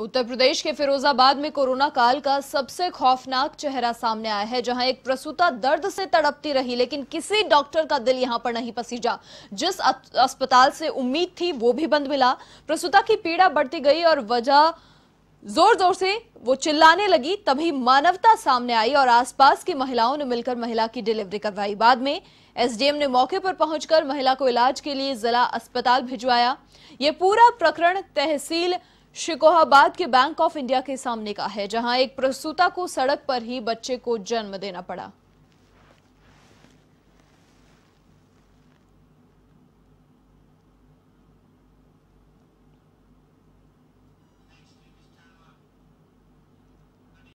उत्तर प्रदेश के फिरोजाबाद में कोरोना काल का सबसे खौफनाक चेहरा सामने आया है जहां एक प्रसूता दर्द से तड़पती रही लेकिन किसी डॉक्टर का दिल यहां पर नहीं पसीजा जिस अस्पताल से उम्मीद थी वो भी बंद मिला प्रसूता की पीड़ा बढ़ती गई और वजह जोर जोर से वो चिल्लाने लगी तभी मानवता सामने आई और आसपास की महिलाओं ने मिलकर महिला की डिलीवरी करवाई बाद में एसडीएम ने मौके पर पहुंचकर महिला को इलाज के लिए जिला अस्पताल भिजवाया ये पूरा प्रकरण तहसील शिकोहाबाद के बैंक ऑफ इंडिया के सामने का है जहां एक प्रसूता को सड़क पर ही बच्चे को जन्म देना पड़ा